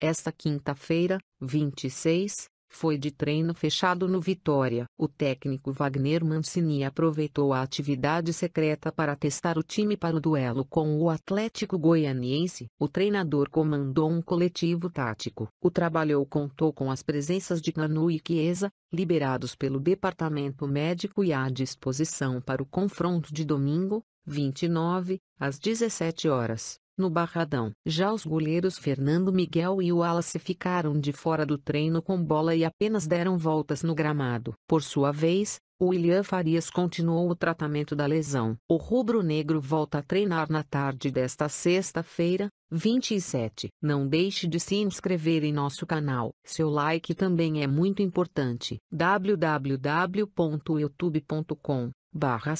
Esta quinta-feira, 26, foi de treino fechado no Vitória. O técnico Wagner Mancini aproveitou a atividade secreta para testar o time para o duelo com o Atlético Goianiense. O treinador comandou um coletivo tático. O trabalho contou com as presenças de Canu e Chiesa, liberados pelo departamento médico e à disposição para o confronto de domingo, 29, às 17 horas no Barradão. Já os goleiros Fernando Miguel e Wallace ficaram de fora do treino com bola e apenas deram voltas no gramado. Por sua vez, William Farias continuou o tratamento da lesão. O rubro-negro volta a treinar na tarde desta sexta-feira, 27. Não deixe de se inscrever em nosso canal. Seu like também é muito importante. www.youtube.com barra